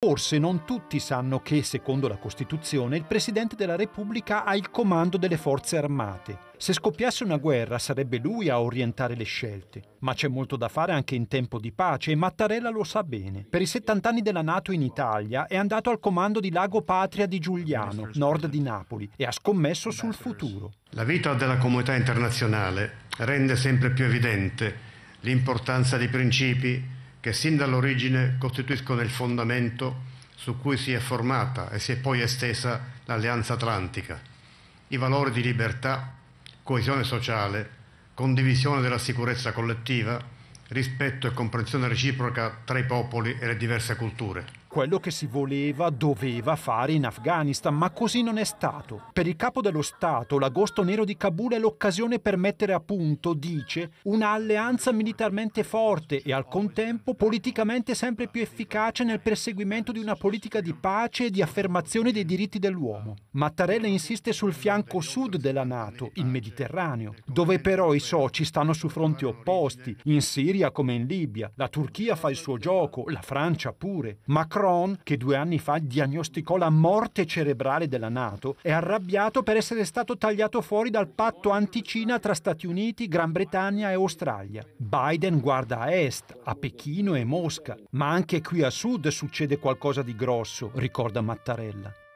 Forse non tutti sanno che, secondo la Costituzione, il Presidente della Repubblica ha il comando delle forze armate. Se scoppiasse una guerra sarebbe lui a orientare le scelte. Ma c'è molto da fare anche in tempo di pace e Mattarella lo sa bene. Per i 70 anni della Nato in Italia è andato al comando di Lago Patria di Giuliano, nord di Napoli, e ha scommesso sul futuro. La vita della comunità internazionale rende sempre più evidente l'importanza dei principi che sin dall'origine costituiscono il fondamento su cui si è formata e si è poi estesa l'Alleanza Atlantica. I valori di libertà, coesione sociale, condivisione della sicurezza collettiva, rispetto e comprensione reciproca tra i popoli e le diverse culture quello che si voleva, doveva fare in Afghanistan, ma così non è stato. Per il capo dello Stato, l'agosto nero di Kabul è l'occasione per mettere a punto, dice, un'alleanza militarmente forte e al contempo politicamente sempre più efficace nel perseguimento di una politica di pace e di affermazione dei diritti dell'uomo. Mattarella insiste sul fianco sud della Nato, il Mediterraneo, dove però i soci stanno su fronti opposti, in Siria come in Libia. La Turchia fa il suo gioco, la Francia pure. Macron Macron, che due anni fa diagnosticò la morte cerebrale della Nato, è arrabbiato per essere stato tagliato fuori dal patto anticina tra Stati Uniti, Gran Bretagna e Australia. Biden guarda a est, a Pechino e Mosca, ma anche qui a sud succede qualcosa di grosso, ricorda Mattarella.